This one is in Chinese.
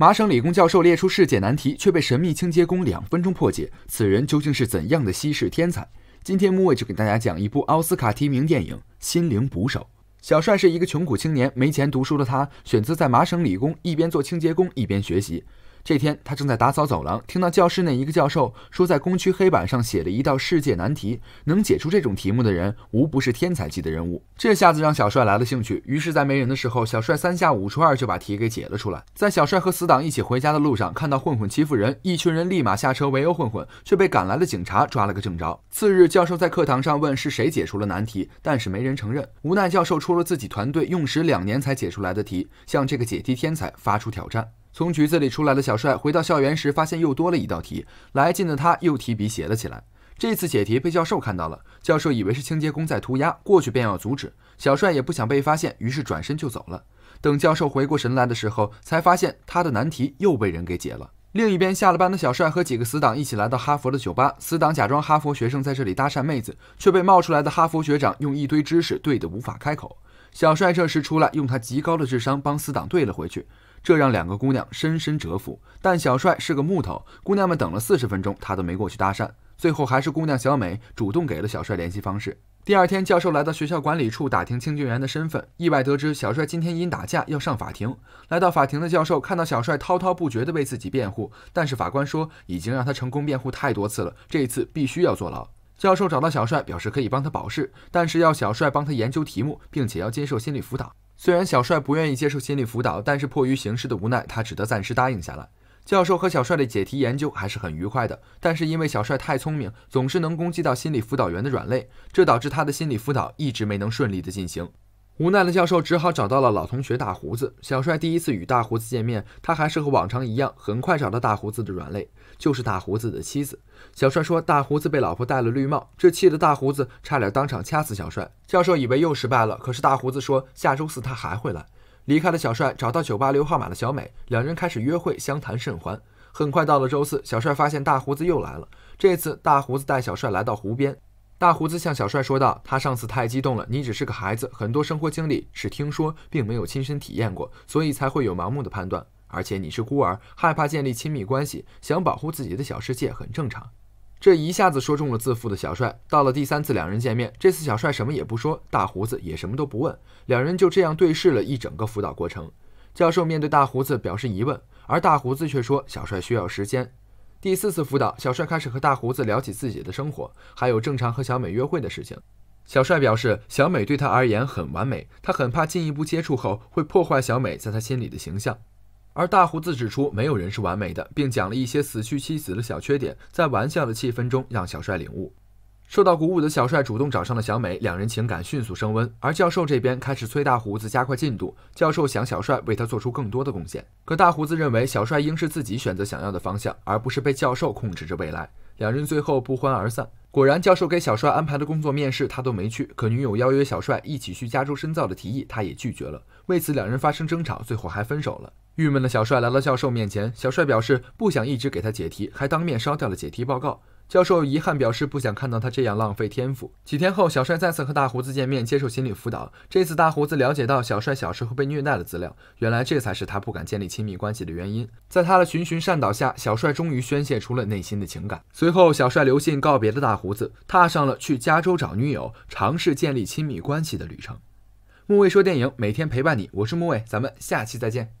麻省理工教授列出世界难题，却被神秘清洁工两分钟破解。此人究竟是怎样的稀世天才？今天木卫就给大家讲一部奥斯卡提名电影《心灵捕手》。小帅是一个穷苦青年，没钱读书的他，选择在麻省理工一边做清洁工，一边学习。这天，他正在打扫走廊，听到教室内一个教授说，在工区黑板上写了一道世界难题，能解出这种题目的人，无不是天才级的人物。这下子让小帅来了兴趣。于是，在没人的时候，小帅三下五除二就把题给解了出来。在小帅和死党一起回家的路上，看到混混欺负人，一群人立马下车围殴混混，却被赶来的警察抓了个正着。次日，教授在课堂上问是谁解出了难题，但是没人承认。无奈，教授出了自己团队用时两年才解出来的题，向这个解题天才发出挑战。从局子里出来的小帅回到校园时，发现又多了一道题。来劲的他又提笔写了起来。这次解题被教授看到了，教授以为是清洁工在涂鸦，过去便要阻止。小帅也不想被发现，于是转身就走了。等教授回过神来的时候，才发现他的难题又被人给解了。另一边，下了班的小帅和几个死党一起来到哈佛的酒吧，死党假装哈佛学生在这里搭讪妹子，却被冒出来的哈佛学长用一堆知识怼得无法开口。小帅这时出来，用他极高的智商帮死党怼了回去。这让两个姑娘深深折服，但小帅是个木头，姑娘们等了四十分钟，他都没过去搭讪。最后还是姑娘小美主动给了小帅联系方式。第二天，教授来到学校管理处打听清洁员的身份，意外得知小帅今天因打架要上法庭。来到法庭的教授看到小帅滔滔不绝地为自己辩护，但是法官说已经让他成功辩护太多次了，这一次必须要坐牢。教授找到小帅，表示可以帮他保释，但是要小帅帮他研究题目，并且要接受心理辅导。虽然小帅不愿意接受心理辅导，但是迫于形势的无奈，他只得暂时答应下来。教授和小帅的解题研究还是很愉快的，但是因为小帅太聪明，总是能攻击到心理辅导员的软肋，这导致他的心理辅导一直没能顺利的进行。无奈的教授只好找到了老同学大胡子。小帅第一次与大胡子见面，他还是和往常一样，很快找到大胡子的软肋，就是大胡子的妻子。小帅说大胡子被老婆戴了绿帽，这气的大胡子差点当场掐死小帅。教授以为又失败了，可是大胡子说下周四他还会来。离开了小帅，找到酒吧留号码的小美，两人开始约会，相谈甚欢。很快到了周四，小帅发现大胡子又来了。这次大胡子带小帅来到湖边。大胡子向小帅说道：“他上次太激动了，你只是个孩子，很多生活经历是听说，并没有亲身体验过，所以才会有盲目的判断。而且你是孤儿，害怕建立亲密关系，想保护自己的小世界，很正常。”这一下子说中了自负的小帅。到了第三次两人见面，这次小帅什么也不说，大胡子也什么都不问，两人就这样对视了一整个辅导过程。教授面对大胡子表示疑问，而大胡子却说：“小帅需要时间。”第四次辅导，小帅开始和大胡子聊起自己的生活，还有正常和小美约会的事情。小帅表示，小美对他而言很完美，他很怕进一步接触后会破坏小美在他心里的形象。而大胡子指出，没有人是完美的，并讲了一些死去妻子的小缺点，在玩笑的气氛中让小帅领悟。受到鼓舞的小帅主动找上了小美，两人情感迅速升温。而教授这边开始催大胡子加快进度。教授想小帅为他做出更多的贡献，可大胡子认为小帅应是自己选择想要的方向，而不是被教授控制着未来。两人最后不欢而散。果然，教授给小帅安排的工作面试他都没去，可女友邀约小帅一起去加州深造的提议他也拒绝了。为此，两人发生争吵，最后还分手了。郁闷的小帅来到教授面前，小帅表示不想一直给他解题，还当面烧掉了解题报告。教授遗憾表示不想看到他这样浪费天赋。几天后，小帅再次和大胡子见面接受心理辅导。这次大胡子了解到小帅小时候被虐待的资料，原来这才是他不敢建立亲密关系的原因。在他的循循善导下，小帅终于宣泄出了内心的情感。随后，小帅留信告别了大胡子，踏上了去加州找女友、尝试建立亲密关系的旅程。木卫说电影每天陪伴你，我是木卫，咱们下期再见。